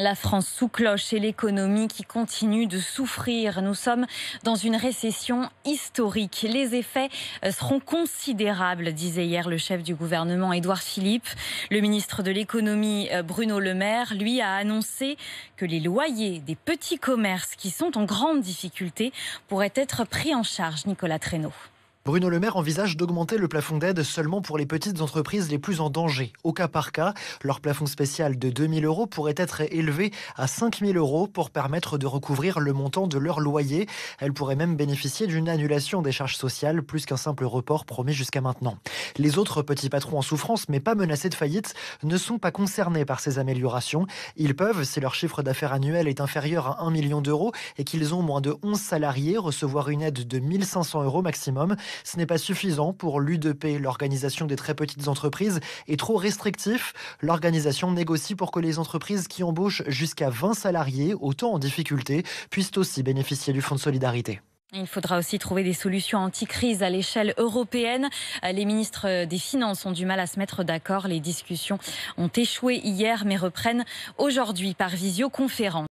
La France sous cloche et l'économie qui continue de souffrir. Nous sommes dans une récession historique. Les effets euh, seront considérables, disait hier le chef du gouvernement Édouard Philippe. Le ministre de l'économie euh, Bruno Le Maire, lui, a annoncé que les loyers des petits commerces qui sont en grande difficulté pourraient être pris en charge. Nicolas Traîneau. Bruno Le Maire envisage d'augmenter le plafond d'aide seulement pour les petites entreprises les plus en danger. Au cas par cas, leur plafond spécial de 000 euros pourrait être élevé à 000 euros pour permettre de recouvrir le montant de leur loyer. Elles pourraient même bénéficier d'une annulation des charges sociales plus qu'un simple report promis jusqu'à maintenant. Les autres petits patrons en souffrance mais pas menacés de faillite ne sont pas concernés par ces améliorations. Ils peuvent, si leur chiffre d'affaires annuel est inférieur à 1 million d'euros et qu'ils ont moins de 11 salariés, recevoir une aide de 1500 euros maximum. Ce n'est pas suffisant pour l'UDP, l'organisation des très petites entreprises, et trop restrictif. L'organisation négocie pour que les entreprises qui embauchent jusqu'à 20 salariés, autant en difficulté, puissent aussi bénéficier du fonds de solidarité. Il faudra aussi trouver des solutions anti-crise à l'échelle européenne. Les ministres des Finances ont du mal à se mettre d'accord. Les discussions ont échoué hier mais reprennent aujourd'hui par visioconférence.